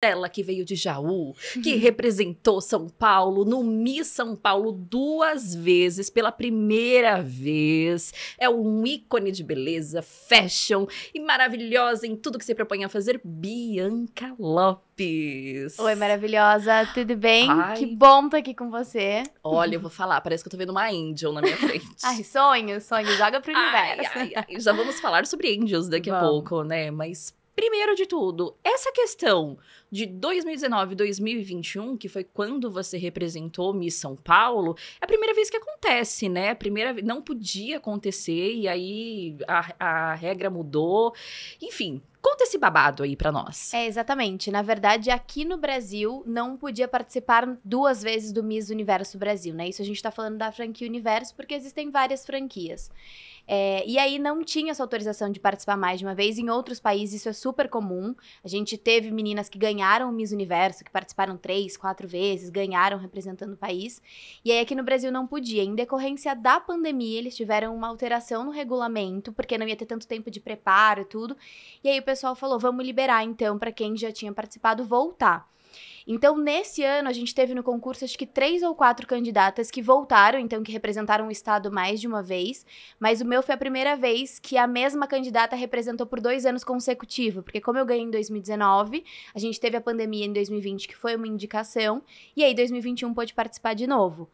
Ela que veio de Jaú, que uhum. representou São Paulo no Miss São Paulo duas vezes, pela primeira vez. É um ícone de beleza, fashion e maravilhosa em tudo que se propõe a fazer, Bianca Lopes. Oi, maravilhosa, tudo bem? Ai. Que bom estar tá aqui com você. Olha, eu vou falar, parece que eu tô vendo uma angel na minha frente. ai, sonho, sonho, joga pro universo. Ai, ai, Já vamos falar sobre angels daqui Bom. a pouco, né? Mas primeiro de tudo, essa questão de 2019 2021, que foi quando você representou Miss São Paulo, é a primeira vez que acontece, né? Primeira não podia acontecer e aí a, a regra mudou. Enfim, Conta esse babado aí para nós. É, exatamente. Na verdade, aqui no Brasil, não podia participar duas vezes do Miss Universo Brasil, né? Isso a gente tá falando da franquia Universo, porque existem várias franquias. É, e aí não tinha essa autorização de participar mais de uma vez. Em outros países, isso é super comum. A gente teve meninas que ganharam ganharam o Miss Universo, que participaram três, quatro vezes, ganharam representando o país. E aí aqui no Brasil não podia. Em decorrência da pandemia, eles tiveram uma alteração no regulamento, porque não ia ter tanto tempo de preparo e tudo. E aí o pessoal falou: vamos liberar então para quem já tinha participado voltar. Então, nesse ano, a gente teve no concurso acho que três ou quatro candidatas que voltaram, então, que representaram o Estado mais de uma vez. Mas o meu foi a primeira vez que a mesma candidata representou por dois anos consecutivos. Porque, como eu ganhei em 2019, a gente teve a pandemia em 2020, que foi uma indicação. E aí, 2021 pôde participar de novo.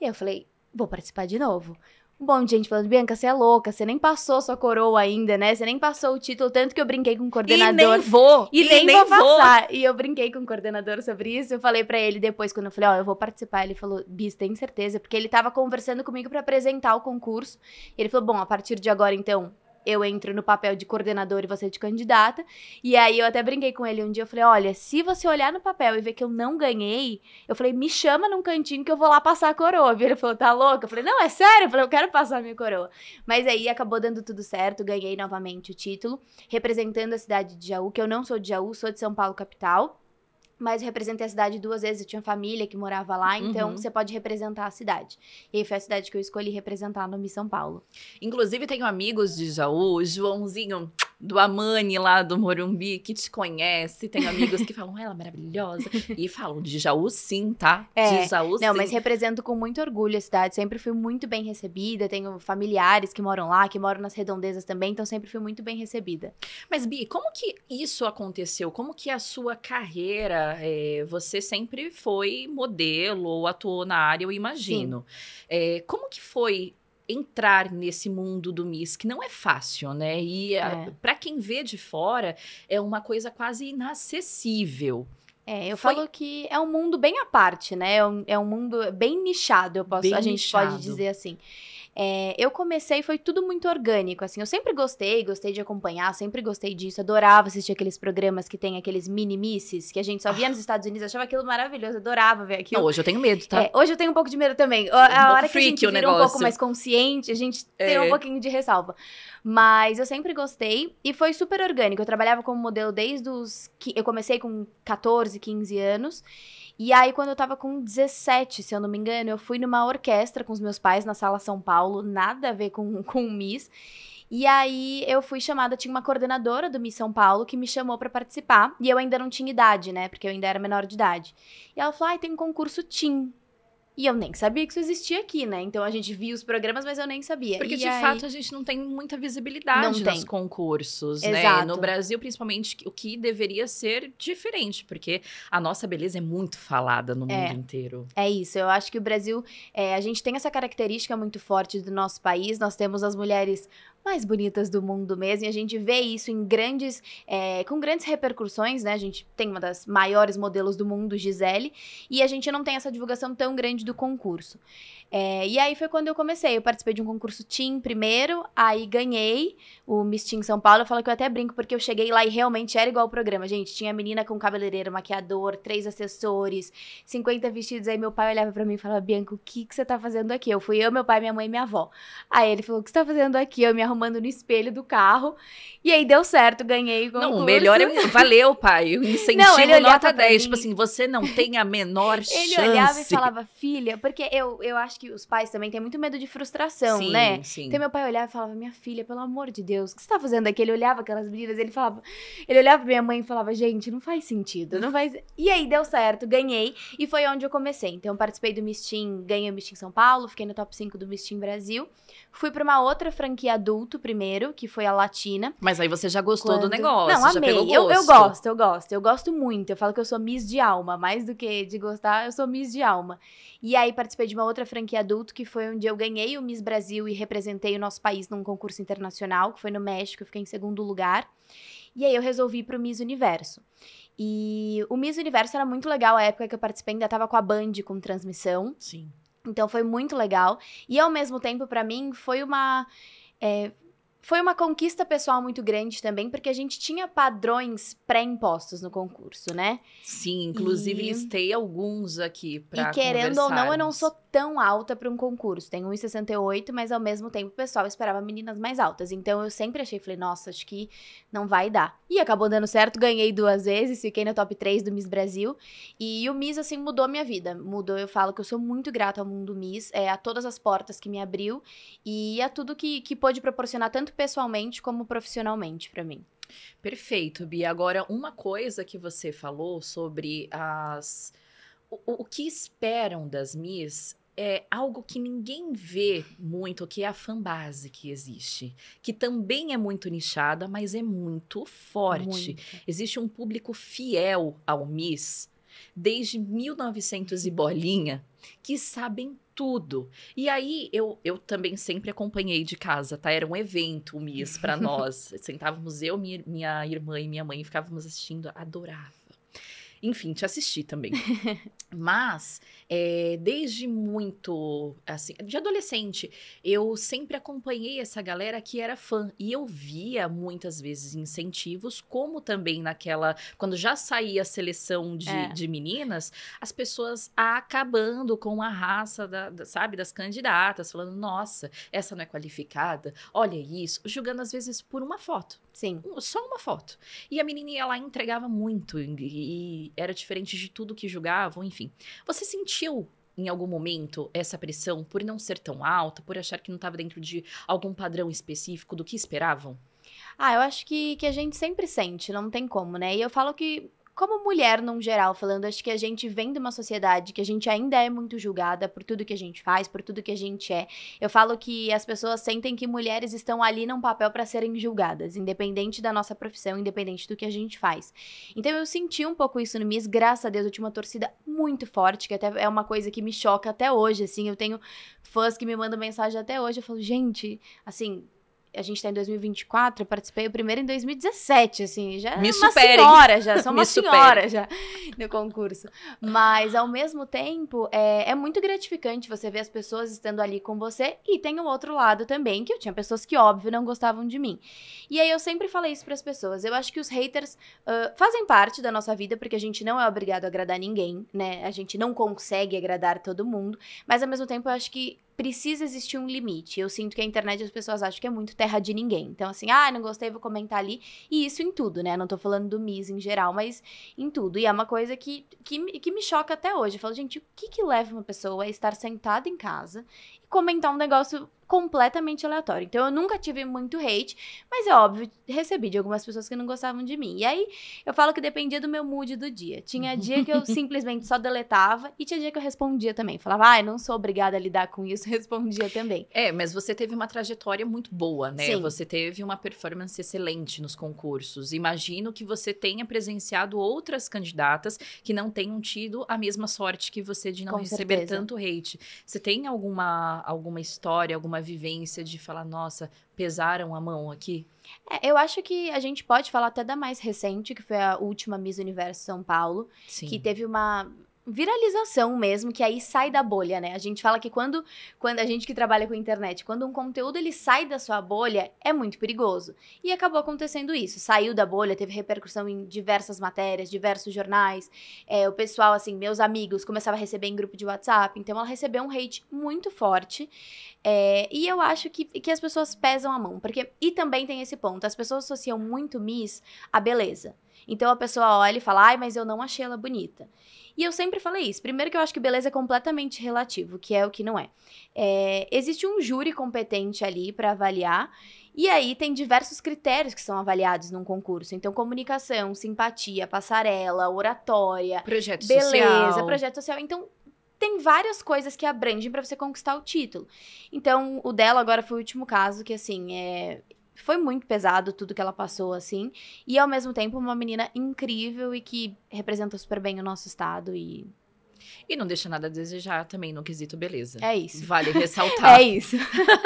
E eu falei, vou participar de novo. Bom, gente falando, Bianca, você é louca, você nem passou sua coroa ainda, né? Você nem passou o título, tanto que eu brinquei com o coordenador. E nem vou! E, e nem, nem, vou passar. E eu brinquei com o coordenador sobre isso, eu falei para ele depois, quando eu falei, ó, oh, eu vou participar, ele falou, Bis, tem certeza? Porque ele tava conversando comigo para apresentar o concurso, ele falou, bom, a partir de agora, então, eu entro no papel de coordenador e você de candidata. E aí eu até brinquei com ele um dia, eu falei: "Olha, se você olhar no papel e ver que eu não ganhei, eu falei: "Me chama num cantinho que eu vou lá passar a coroa". E ele falou: "Tá louca?". Eu falei: "Não, é sério, eu falei: "Eu quero passar a minha coroa". Mas aí acabou dando tudo certo, ganhei novamente o título, representando a cidade de Jaú, que eu não sou de Jaú, sou de São Paulo capital mas eu representei a cidade duas vezes, eu tinha família que morava lá, então uhum. você pode representar a cidade. E aí foi a cidade que eu escolhi representar no Miss São Paulo. Inclusive, tenho amigos de Jaú, Joãozinho, do Amani lá do Morumbi, que te conhece, tem amigos que falam, ela é maravilhosa, e falam de Jaú sim, tá? É, de Jaú sim. Não, mas represento com muito orgulho a cidade, sempre fui muito bem recebida, tenho familiares que moram lá, que moram nas redondezas também, então sempre fui muito bem recebida. Mas Bi, como que isso aconteceu? Como que a sua carreira, é, você sempre foi modelo ou atuou na área, eu imagino. É, como que foi entrar nesse mundo do MISC que não é fácil, né? E ah, é. para quem vê de fora, é uma coisa quase inacessível. É, eu Foi... falo que é um mundo bem à parte, né? É um, é um mundo bem nichado, eu posso, bem a gente nichado. pode dizer assim. É, eu comecei, foi tudo muito orgânico, assim. Eu sempre gostei, gostei de acompanhar, sempre gostei disso. Adorava assistir aqueles programas que tem aqueles mini misses que a gente só via nos Estados Unidos. Achava aquilo maravilhoso, adorava ver aquilo. Não, hoje eu tenho medo, tá? É, hoje eu tenho um pouco de medo também. A, um hora que a gente vira um pouco mais consciente, a gente é. tem um é. pouquinho de ressalva. Mas eu sempre gostei e foi super orgânico. Eu trabalhava como modelo desde os. Eu comecei com 14, 15 anos. E aí, quando eu tava com 17, se eu não me engano, eu fui numa orquestra com os meus pais na Sala São Paulo, nada a ver com, com o Miss. E aí eu fui chamada, tinha uma coordenadora do Miss São Paulo que me chamou para participar, e eu ainda não tinha idade, né? Porque eu ainda era menor de idade. E ela falou: "Ai, ah, tem um concurso TIM e eu nem sabia que isso existia aqui, né? Então a gente via os programas, mas eu nem sabia. Porque e de aí... fato a gente não tem muita visibilidade não nos concursos, né? Exato. né? No Brasil, principalmente, o que deveria ser diferente, porque a nossa beleza é muito falada no é. mundo inteiro. É isso. Eu acho que o Brasil, é, a gente tem essa característica muito forte do nosso país. Nós temos as mulheres mais bonitas do mundo mesmo. E a gente vê isso em grandes, é, com grandes repercussões, né? A gente tem uma das maiores modelos do mundo, Gisele, e a gente não tem essa divulgação tão grande do concurso. É, e aí foi quando eu comecei. Eu participei de um concurso Team primeiro, aí ganhei o Miss Team São Paulo. Eu falo que eu até brinco, porque eu cheguei lá e realmente era igual o programa. Gente, tinha menina com cabeleireiro, maquiador, três assessores, 50 vestidos. Aí meu pai olhava para mim e falava, Bianca, o que, que você tá fazendo aqui? Eu fui eu, meu pai, minha mãe e minha avó. Aí ele falou, o que você tá fazendo aqui? Eu me arrumando no espelho do carro. E aí deu certo, ganhei o concurso. Não, o melhor é. Valeu, pai. O incentivo não, ele nota 10. Tipo mim. Tipo assim, você não tem a menor ele chance. Ele olhava e falava, filha, porque eu, eu acho que os pais também têm muito medo de frustração, sim, né? Sim. Então meu pai olhava e falava, minha filha, pelo amor de Deus, o que você tá fazendo aqui? Ele olhava aquelas meninas, ele falava. Ele olhava pra minha mãe e falava, gente, não faz sentido, não faz. E aí deu certo, ganhei. E foi onde eu comecei. Então, participei do Mistim, ganhei o Mistim São Paulo, fiquei no top 5 do Mistim Brasil. Fui para uma outra franquia adulta adulto primeiro, que foi a latina. Mas aí você já gostou Quando... do negócio. Não, amei. Eu, eu gosto, eu gosto, eu gosto muito. Eu falo que eu sou Miss de alma, mais do que de gostar, eu sou Miss de alma. E aí participei de uma outra franquia adulto, que foi onde eu ganhei o Miss Brasil e representei o nosso país num concurso internacional, que foi no México, eu fiquei em segundo lugar. E aí eu resolvi ir pro Miss Universo. E o Miss Universo era muito legal a época que eu participei, ainda tava com a Band com transmissão. Sim. Então foi muito legal. E ao mesmo tempo, para mim, foi uma eh, Foi uma conquista pessoal muito grande também, porque a gente tinha padrões pré-impostos no concurso, né? Sim, inclusive e... listei alguns aqui para E querendo ou não, eu não sou tão alta para um concurso. Tenho 1,68, mas ao mesmo tempo o pessoal esperava meninas mais altas. Então eu sempre achei, falei, nossa, acho que não vai dar. E acabou dando certo, ganhei duas vezes, fiquei no top 3 do Miss Brasil. E o Miss, assim, mudou minha vida. Mudou, eu falo que eu sou muito grata ao mundo Miss, é, a todas as portas que me abriu e a tudo que, que pôde proporcionar, tanto tanto pessoalmente como profissionalmente para mim. Perfeito, Bia. Agora, uma coisa que você falou sobre as o, o que esperam das Miss é algo que ninguém vê muito, que é a fanbase que existe, que também é muito nichada, mas é muito forte. Muito. Existe um público fiel ao Miss desde 1900 e bolinha que sabem tudo. E aí, eu, eu também sempre acompanhei de casa, tá? Era um evento o MIS para nós. Sentávamos eu, minha, minha irmã e minha mãe, ficávamos assistindo, adorava enfim, te assisti também. Mas, é, desde muito, assim, de adolescente, eu sempre acompanhei essa galera que era fã. E eu via muitas vezes incentivos, como também naquela. Quando já saía a seleção de, é. de meninas, as pessoas acabando com a raça, da, da, sabe, das candidatas, falando: nossa, essa não é qualificada, olha isso. Julgando às vezes por uma foto. Sim. Só uma foto. E a menininha lá entregava muito. E, era diferente de tudo que julgavam, enfim. Você sentiu em algum momento essa pressão por não ser tão alta, por achar que não estava dentro de algum padrão específico do que esperavam? Ah, eu acho que, que a gente sempre sente, não tem como, né? E eu falo que como mulher, num geral, falando, acho que a gente vem de uma sociedade que a gente ainda é muito julgada por tudo que a gente faz, por tudo que a gente é. Eu falo que as pessoas sentem que mulheres estão ali num papel para serem julgadas, independente da nossa profissão, independente do que a gente faz. Então eu senti um pouco isso no Miss, graças a Deus, eu tinha uma torcida muito forte, que até é uma coisa que me choca até hoje, assim. Eu tenho fãs que me mandam mensagem até hoje, eu falo, gente, assim, a gente está em 2024, eu participei o primeiro em 2017, assim, já Me uma superem. senhora, já sou uma senhora já no concurso. Mas ao mesmo tempo, é, é, muito gratificante você ver as pessoas estando ali com você e tem o um outro lado também, que eu tinha pessoas que óbvio não gostavam de mim. E aí eu sempre falei isso para as pessoas. Eu acho que os haters uh, fazem parte da nossa vida porque a gente não é obrigado a agradar ninguém, né? A gente não consegue agradar todo mundo, mas ao mesmo tempo eu acho que precisa existir um limite. Eu sinto que a internet as pessoas acham que é muito terra de ninguém. Então, assim, ah, não gostei, vou comentar ali. E isso em tudo, né? Não tô falando do Miss em geral, mas em tudo. E é uma coisa que, que, que me choca até hoje. Eu falo, gente, o que que leva uma pessoa a estar sentada em casa comentar um negócio completamente aleatório. Então eu nunca tive muito hate, mas é óbvio, recebi de algumas pessoas que não gostavam de mim. E aí eu falo que dependia do meu mood do dia. Tinha dia que eu simplesmente só deletava e tinha dia que eu respondia também. Falava, ah, não sou obrigada a lidar com isso, respondia também. É, mas você teve uma trajetória muito boa, né? Sim. Você teve uma performance excelente nos concursos. Imagino que você tenha presenciado outras candidatas que não tenham tido a mesma sorte que você de não com receber certeza. tanto hate. Você tem alguma alguma história, alguma vivência de falar, nossa, pesaram a mão aqui? É, eu acho que a gente pode falar até da mais recente, que foi a última Miss Universo São Paulo, Sim. que teve uma viralização mesmo, que aí sai da bolha, né? A gente fala que quando, quando a gente que trabalha com internet, quando um conteúdo ele sai da sua bolha, é muito perigoso. E acabou acontecendo isso. Saiu da bolha, teve repercussão em diversas matérias, diversos jornais. É, o pessoal, assim, meus amigos, começava a receber em grupo de WhatsApp. Então ela recebeu um hate muito forte. É, e eu acho que, que as pessoas pesam a mão. porque E também tem esse ponto. As pessoas associam muito Miss à beleza. Então a pessoa olha e fala, ai, mas eu não achei ela bonita. E eu sempre falei isso. Primeiro que eu acho que beleza é completamente relativo, que é o que não é. é existe um júri competente ali para avaliar. E aí tem diversos critérios que são avaliados num concurso. Então, comunicação, simpatia, passarela, oratória, projeto beleza, social. projeto social. Então, tem várias coisas que abrangem para você conquistar o título. Então, o dela agora foi o último caso que assim, é, foi muito pesado tudo que ela passou, assim. E ao mesmo tempo, uma menina incrível e que representa super bem o nosso estado e. E não deixa nada a desejar também no quesito beleza. É isso. Vale ressaltar. é isso.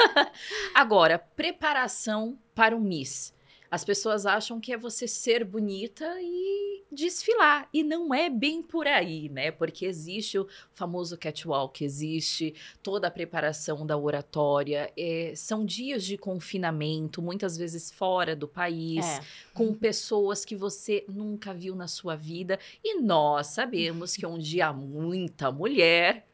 Agora, preparação para o Miss. As pessoas acham que é você ser bonita e desfilar. E não é bem por aí, né? Porque existe o famoso catwalk, existe toda a preparação da oratória. É, são dias de confinamento, muitas vezes fora do país, é. com uhum. pessoas que você nunca viu na sua vida. E nós sabemos que onde há muita mulher.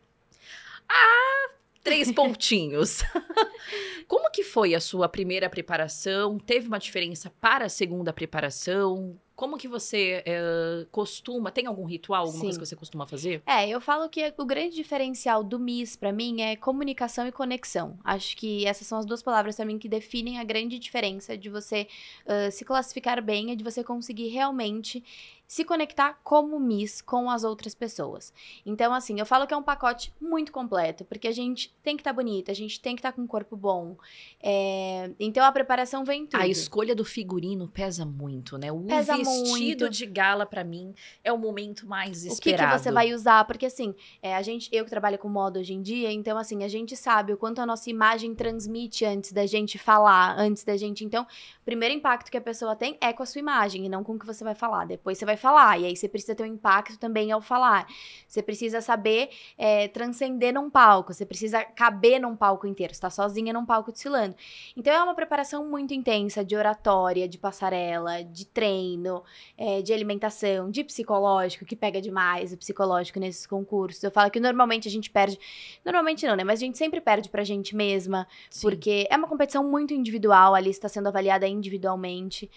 Ah, três pontinhos. Como que foi a sua primeira preparação? Teve uma diferença para a segunda preparação? Como que você é, costuma? Tem algum ritual, alguma Sim. coisa que você costuma fazer? É, eu falo que o grande diferencial do MIS para mim é comunicação e conexão. Acho que essas são as duas palavras para mim que definem a grande diferença de você uh, se classificar bem e de você conseguir realmente se conectar como Miss com as outras pessoas. Então, assim, eu falo que é um pacote muito completo, porque a gente tem que estar tá bonita, a gente tem que estar tá com um corpo bom. É... Então, a preparação vem tudo. A escolha do figurino pesa muito, né? O pesa vestido muito. de gala, para mim, é o momento mais esperado. O que, que você vai usar? Porque, assim, é, a gente, eu que trabalho com moda hoje em dia, então, assim, a gente sabe o quanto a nossa imagem transmite antes da gente falar, antes da gente. Então, o primeiro impacto que a pessoa tem é com a sua imagem e não com o que você vai falar. Depois você vai vai falar. E aí você precisa ter um impacto também ao falar. Você precisa saber é, transcender num palco. Você precisa caber num palco inteiro. Você tá sozinha num palco desfilando. Então é uma preparação muito intensa de oratória, de passarela, de treino, é, de alimentação, de psicológico, que pega demais o psicológico nesses concursos. Eu falo que normalmente a gente perde. Normalmente não, né? Mas a gente sempre perde pra gente mesma. Sim. Porque é uma competição muito individual. Ali está sendo avaliada individualmente.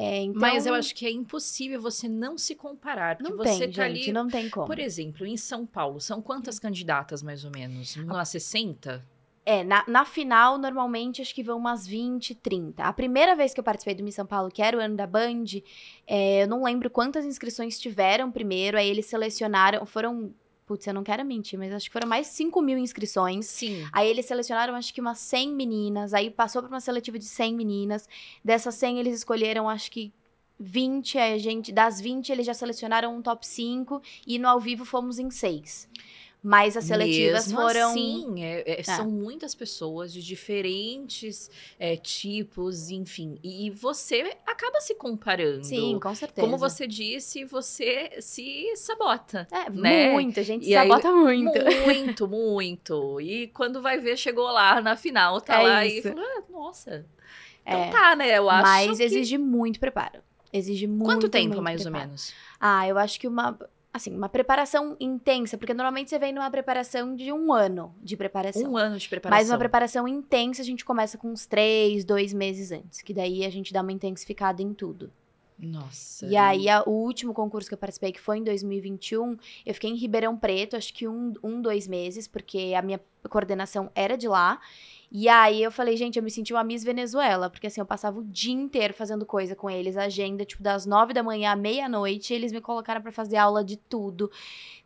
É, então... Mas eu então acho que é impossível você não se comparar. Não tem, tá gente, ali... não tem como. Por exemplo, em São Paulo, são quantas candidatas, mais ou menos? Umas ah, 60? É, na, na final, normalmente, acho que vão umas 20, 30. A primeira vez que eu participei do Miss São Paulo, que era o ano da Band, é, eu não lembro quantas inscrições tiveram primeiro, aí eles selecionaram, foram Putz, eu não quero mentir, mas acho que foram mais 5 mil inscrições. Sim. Aí eles selecionaram, acho que umas 100 meninas. Aí passou para uma seletiva de 100 meninas. Dessas 100, eles escolheram, acho que 20. A gente, das 20, eles já selecionaram um top 5. E no ao vivo fomos em 6. Mas as seletivas Mesmo foram. Sim, é, é, é, são muitas pessoas de diferentes é, tipos, enfim. E você acaba se comparando. Sim, com certeza. Como você disse, você se sabota. É, né? muito, a gente e se sabota aí, muito. Muito, muito. E quando vai ver, chegou lá na final, tá é lá isso. e fala: ah, nossa. É. Então tá, né? Eu acho. Mas exige muito preparo. Exige muito. Quanto tempo, muito mais preparo. ou menos? Ah, eu acho que uma assim, uma preparação intensa, porque normalmente você vem numa preparação de um ano de preparação. Um ano de preparação. Mas uma preparação intensa a gente começa com uns três, dois meses antes, que daí a gente dá uma intensificada em tudo. Nossa. E aí, a, o último concurso que eu participei, que foi em 2021, eu fiquei em Ribeirão Preto, acho que um, um, dois meses, porque a minha coordenação era de lá. E aí eu falei, gente, eu me senti uma Miss Venezuela, porque assim, eu passava o dia inteiro fazendo coisa com eles, agenda, tipo, das nove da manhã à meia-noite, eles me colocaram para fazer aula de tudo.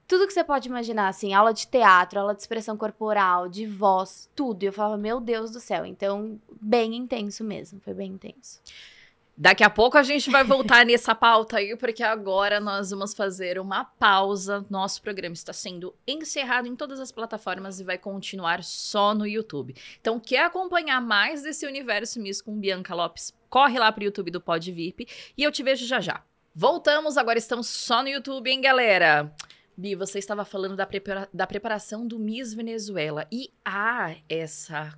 Tudo que você pode imaginar, assim, aula de teatro, aula de expressão corporal, de voz, tudo. E eu falava, meu Deus do céu. Então, bem intenso mesmo, foi bem intenso. Daqui a pouco a gente vai voltar nessa pauta aí, porque agora nós vamos fazer uma pausa. Nosso programa está sendo encerrado em todas as plataformas e vai continuar só no YouTube. Então, quer acompanhar mais desse universo Miss com Bianca Lopes? Corre lá para o YouTube do Pod VIP e eu te vejo já já. Voltamos, agora estamos só no YouTube, hein, galera? Bi, você estava falando da, prepara da preparação do Miss Venezuela. E há essa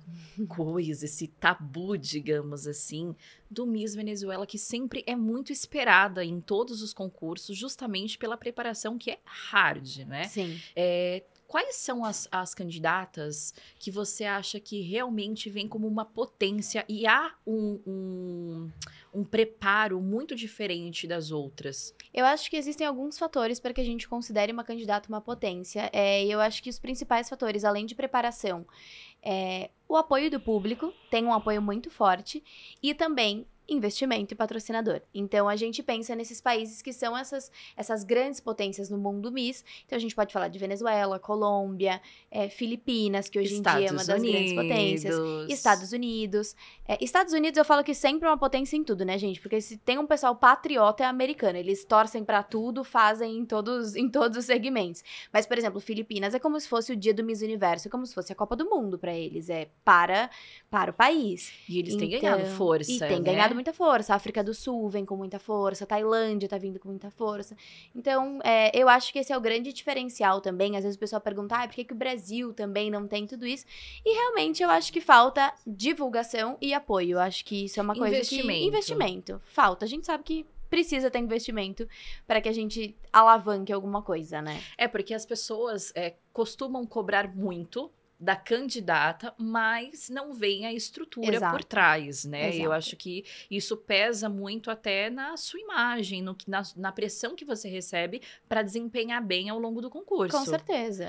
coisa, esse tabu, digamos assim, do Miss Venezuela, que sempre é muito esperada em todos os concursos, justamente pela preparação que é hard, né? Sim. É, quais são as, as candidatas que você acha que realmente vem como uma potência e há um, um, um preparo muito diferente das outras? Eu acho que existem alguns fatores para que a gente considere uma candidata uma potência. É, eu acho que os principais fatores, além de preparação, é, o apoio do público, tem um apoio muito forte, e também investimento e patrocinador. Então a gente pensa nesses países que são essas, essas grandes potências no mundo MIS. Então a gente pode falar de Venezuela, Colômbia, é, Filipinas, que hoje Estados em dia é uma das Unidos. grandes potências, Estados Unidos. É, Estados Unidos eu falo que sempre é uma potência em tudo, né, gente? Porque se tem um pessoal patriota é americano, eles torcem para tudo, fazem em todos em todos os segmentos. Mas por exemplo, Filipinas é como se fosse o dia do Miss Universo, é como se fosse a Copa do Mundo para eles, é para para o país. E eles então, têm ganhado então, força, e têm né? ganhado é muita força. A África do Sul vem com muita força. A Tailândia tá vindo com muita força. Então, é, eu acho que esse é o grande diferencial também. Às vezes o pessoal pergunta, ah, por que, que o Brasil também não tem tudo isso? E realmente eu acho que falta divulgação e apoio. Eu acho que isso é uma coisa investimento. que... Investimento. Falta. A gente sabe que precisa ter investimento para que a gente alavanque alguma coisa, né? É, porque as pessoas é, costumam cobrar muito da candidata, mas não vem a estrutura Exato. por trás, né? Exato. Eu acho que isso pesa muito até na sua imagem, no, na, na pressão que você recebe para desempenhar bem ao longo do concurso. Com certeza.